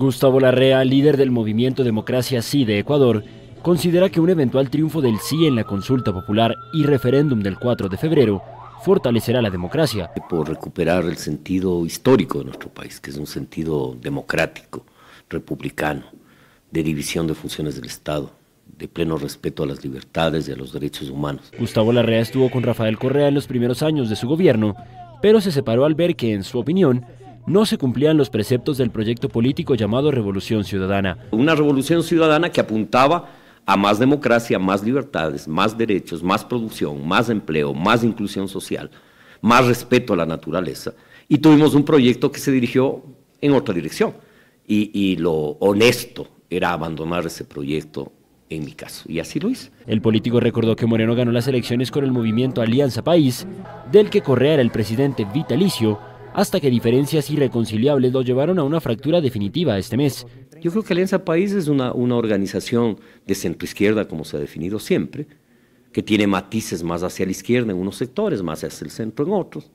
Gustavo Larrea, líder del movimiento Democracia Sí de Ecuador, considera que un eventual triunfo del sí en la consulta popular y referéndum del 4 de febrero fortalecerá la democracia. Por recuperar el sentido histórico de nuestro país, que es un sentido democrático, republicano, de división de funciones del Estado, de pleno respeto a las libertades y a los derechos humanos. Gustavo Larrea estuvo con Rafael Correa en los primeros años de su gobierno, pero se separó al ver que, en su opinión, no se cumplían los preceptos del proyecto político llamado Revolución Ciudadana. Una revolución ciudadana que apuntaba a más democracia, más libertades, más derechos, más producción, más empleo, más inclusión social, más respeto a la naturaleza. Y tuvimos un proyecto que se dirigió en otra dirección. Y, lo honesto era abandonar ese proyecto en mi caso. Y así Luis. El político recordó que Moreno ganó las elecciones con el movimiento Alianza País, del que Correa era el presidente vitalicio hasta que diferencias irreconciliables lo llevaron a una fractura definitiva este mes. Yo creo que Alianza País es una, organización de centro-izquierda, como se ha definido siempre, que tiene matices más hacia la izquierda en unos sectores, más hacia el centro en otros,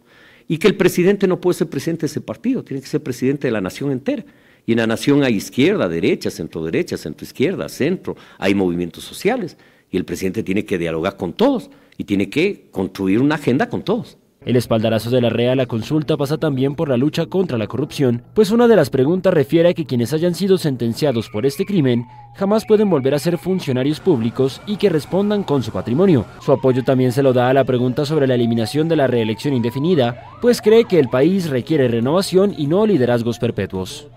y que el presidente no puede ser presidente de ese partido, tiene que ser presidente de la nación entera. Y en la nación hay izquierda, derecha, centro derecha, centro izquierda, centro, hay movimientos sociales, y el presidente tiene que dialogar con todos y tiene que construir una agenda con todos. El espaldarazo de la REA a la consulta pasa también por la lucha contra la corrupción, pues una de las preguntas refiere a que quienes hayan sido sentenciados por este crimen jamás pueden volver a ser funcionarios públicos y que respondan con su patrimonio. Su apoyo también se lo da a la pregunta sobre la eliminación de la reelección indefinida, pues cree que el país requiere renovación y no liderazgos perpetuos.